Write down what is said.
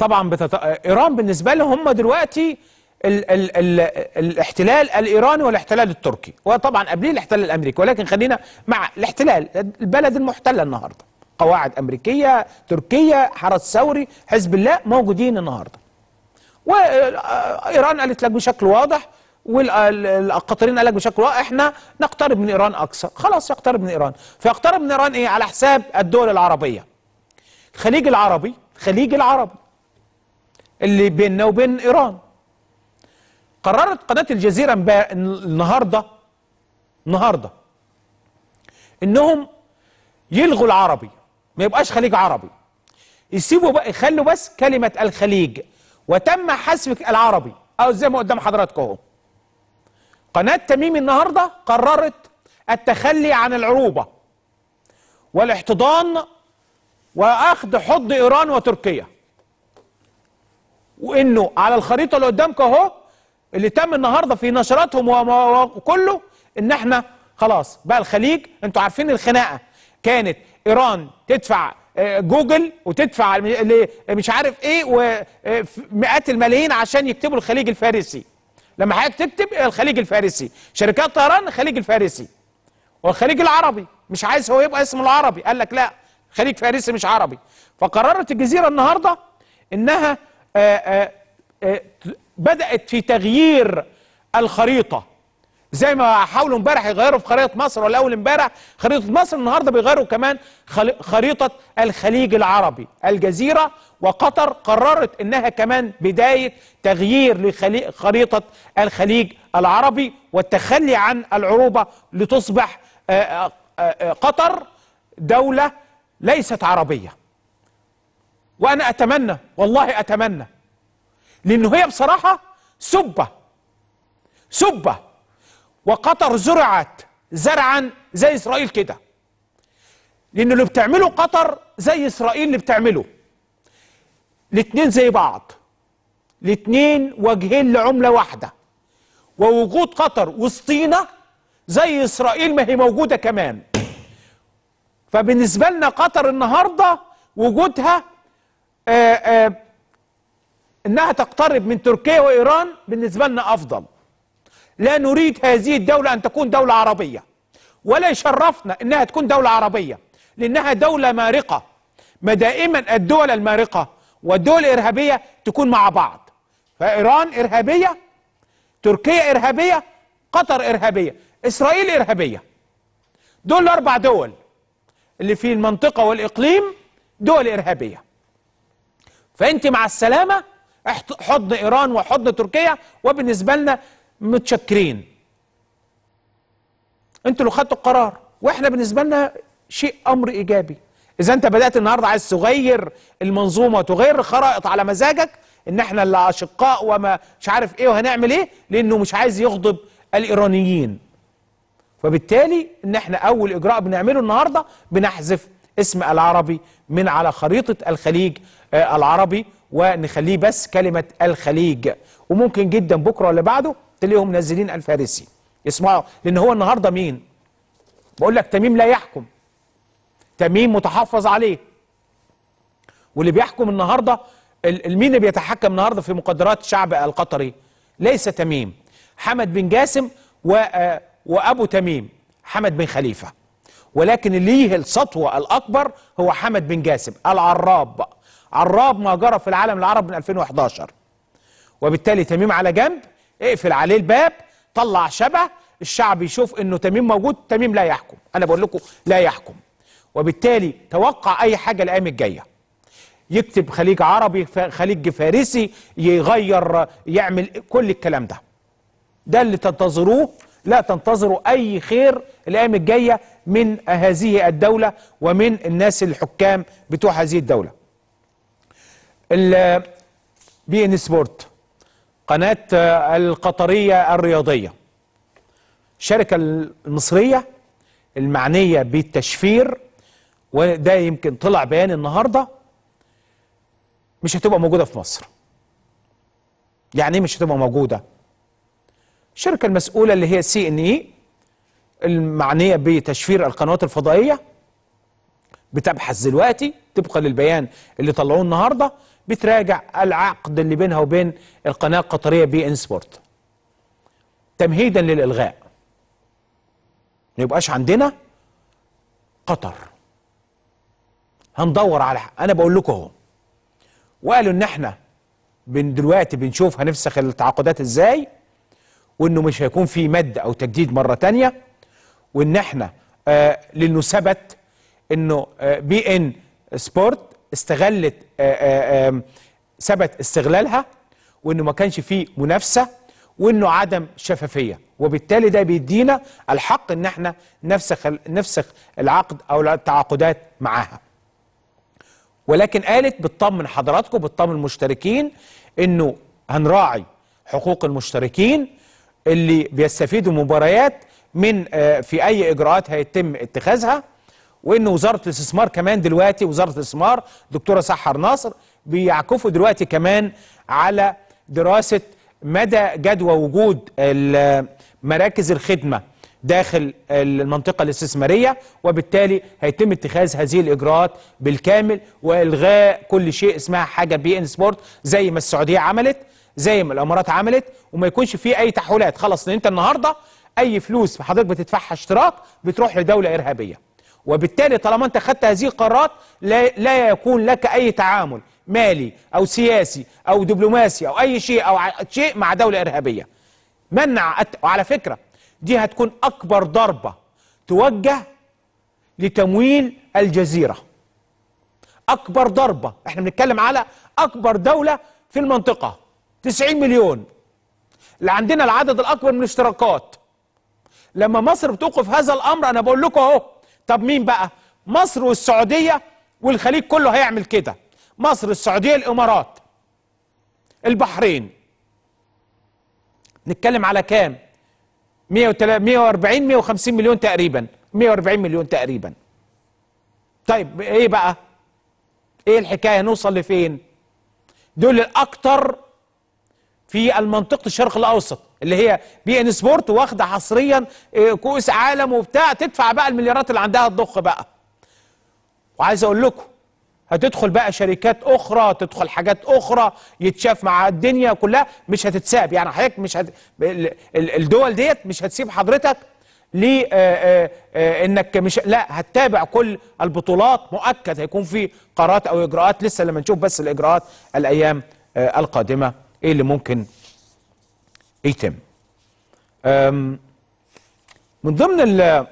طبعا بتط... ايران بالنسبه لهم هم دلوقتي ال... ال... ال... الاحتلال الايراني والاحتلال التركي وطبعا قبليه الاحتلال الامريكي ولكن خلينا مع الاحتلال البلد المحتله النهارده قواعد امريكيه تركيه حرس ثوري حزب الله موجودين النهارده وايران قالت لك بشكل واضح والقطرين قال لك بشكل واضح احنا نقترب من ايران اكثر خلاص يقترب من ايران فيقترب من ايران ايه على حساب الدول العربيه الخليج العربي الخليج العربي اللي بيننا وبين إيران قررت قناة الجزيرة النهاردة النهاردة إنهم يلغوا العربي ما يبقاش خليج عربي يسيبوا بقى يخلوا بس كلمة الخليج وتم حذف العربي أو زي ما قدام حضراتكم اهو قناة تميم النهاردة قررت التخلي عن العروبة والاحتضان وأخذ حضن إيران وتركيا وانه على الخريطه اللي قدامك اهو اللي تم النهارده في نشراتهم وكله ان احنا خلاص بقى الخليج انتوا عارفين الخناقه كانت ايران تدفع آه، جوجل وتدفع مش عارف ايه ومئات آه، الملايين عشان يكتبوا الخليج الفارسي لما حضرتك تكتب آه، الخليج الفارسي شركات طيران الخليج الفارسي والخليج العربي مش عايز هو يبقى اسمه العربي قال لك لا خليج فارسي مش عربي فقررت الجزيره النهارده انها آه، آه، آه، بدأت في تغيير الخريطة زي ما حاولوا امبارح يغيروا في خريطة مصر ولا أول امبارح خريطة مصر النهاردة بيغيروا كمان خريطة الخليج العربي الجزيرة وقطر قررت انها كمان بدايه تغيير لخريطه الخليج العربي والتخلي عن العروبه لتصبح قطر دوله ليست عربيه وأنا أتمنى والله أتمنى لأنه هي بصراحة سبة سبة وقطر زرعت زرعا زي إسرائيل كده لأن اللي بتعمله قطر زي إسرائيل اللي بتعمله الاتنين زي بعض الاتنين وجهين لعملة واحدة ووجود قطر وسطينا زي إسرائيل ما هي موجودة كمان فبالنسبة لنا قطر النهاردة وجودها آه، آه، انها تقترب من تركيا وايران بالنسبه لنا افضل لا نريد هذه الدوله ان تكون دوله عربيه ولا يشرفنا انها تكون دوله عربيه لانها دوله مارقه ما دائما الدول المارقه والدول الارهابيه تكون مع بعض فايران ارهابيه تركيا ارهابيه قطر ارهابيه اسرائيل ارهابيه دول اربع دول اللي في المنطقه والاقليم دول ارهابيه فانت مع السلامه حضن ايران وحضن تركيا وبالنسبه لنا متشكرين انتوا اللي خدتوا القرار واحنا بالنسبه لنا شيء امر ايجابي اذا انت بدات النهارده عايز تغير المنظومه وتغير الخرائط على مزاجك ان احنا اللي اشقاء وما مش عارف ايه وهنعمل ايه لانه مش عايز يغضب الايرانيين فبالتالي ان احنا اول اجراء بنعمله النهارده بنحذف اسم العربي من على خريطة الخليج آه، العربي ونخليه بس كلمة الخليج وممكن جدا بكرة ولا بعده تلاقيهم نزلين الفارسي اسمعوا لأن هو النهاردة مين بقول لك تميم لا يحكم تميم متحفظ عليه واللي بيحكم النهاردة مين اللي بيتحكم النهاردة في مقدرات الشعب القطري ليس تميم حمد بن جاسم آه، وأبو تميم حمد بن خليفة ولكن ليه السطوه الاكبر هو حمد بن جاسم العراب عراب ما جرى في العالم العرب من 2011 وبالتالي تميم على جنب اقفل عليه الباب طلع شبه الشعب يشوف انه تميم موجود تميم لا يحكم انا بقول لكم لا يحكم وبالتالي توقع اي حاجه الايام الجايه يكتب خليج عربي خليج فارسي يغير يعمل كل الكلام ده ده اللي تنتظروه لا تنتظروا اي خير الايام الجايه من هذه الدولة ومن الناس الحكام بتوع هذه الدولة بي ان سبورت قناة القطرية الرياضية الشركة المصرية المعنية بالتشفير وده يمكن طلع بيان النهاردة مش هتبقى موجودة في مصر يعني ايه مش هتبقى موجودة الشركة المسؤولة اللي هي سي ان اي المعنيه بتشفير القنوات الفضائيه بتبحث دلوقتي طبقا للبيان اللي طلعوه النهارده بتراجع العقد اللي بينها وبين القناه القطريه بي ان سبورت تمهيدا للالغاء ما يبقاش عندنا قطر هندور على حق. انا بقول لكم اهو وقالوا ان احنا بن دلوقتي بنشوف هنفسخ التعاقدات ازاي وانه مش هيكون في مد او تجديد مره ثانيه وان احنا آه، ثبت انه آه، بي ان سبورت استغلت آه، ثبت استغلالها وانه ما كانش فيه منافسه وانه عدم شفافيه وبالتالي ده بيدينا الحق ان احنا نفسخ نفسخ العقد او التعاقدات معاها ولكن قالت بتطمن حضراتكم بتطمن المشتركين انه هنراعي حقوق المشتركين اللي بيستفيدوا مباريات من آه، في اي اجراءات هيتم اتخاذها وان وزاره الاستثمار كمان دلوقتي وزاره الاستثمار دكتوره سحر ناصر بيعكفوا دلوقتي كمان على دراسه مدى جدوى وجود مراكز الخدمه داخل المنطقه الاستثماريه وبالتالي هيتم اتخاذ هذه الاجراءات بالكامل والغاء كل شيء اسمها حاجه بي ان سبورت زي ما السعوديه عملت زي ما الامارات عملت وما يكونش في اي تحولات خلاص انت النهارده اي فلوس حضرتك بتدفعها اشتراك بتروح لدوله ارهابيه وبالتالي طالما انت خدت هذه القرارات لا, لا يكون لك اي تعامل مالي او سياسي او دبلوماسي او اي شيء او شيء مع دوله ارهابيه منع أت... وعلى فكره دي هتكون اكبر ضربه توجه لتمويل الجزيره اكبر ضربه احنا بنتكلم على اكبر دوله في المنطقه 90 مليون اللي عندنا العدد الاكبر من الاشتراكات لما مصر بتوقف هذا الامر انا بقول لكم اهو طب مين بقى مصر والسعوديه والخليج كله هيعمل كده مصر السعوديه الامارات البحرين نتكلم على كام 140 150 مليون تقريبا 140 مليون تقريبا طيب ايه بقى ايه الحكايه نوصل لفين دول الاكثر في المنطقه الشرق الاوسط اللي هي بي ان سبورت واخده حصريا آه، كؤوس عالم وبتاع تدفع بقى المليارات اللي عندها تضخ بقى وعايز اقول لكم هتدخل بقى شركات اخرى تدخل حاجات اخرى يتشاف مع الدنيا كلها مش هتتساب يعني حضرتك مش هت... الدول ديت مش هتسيب حضرتك ل آه، آه، انك مش لا هتتابع كل البطولات مؤكد هيكون في قرارات او اجراءات لسه لما نشوف بس الاجراءات الايام القادمه ايه اللي ممكن يتم من ضمن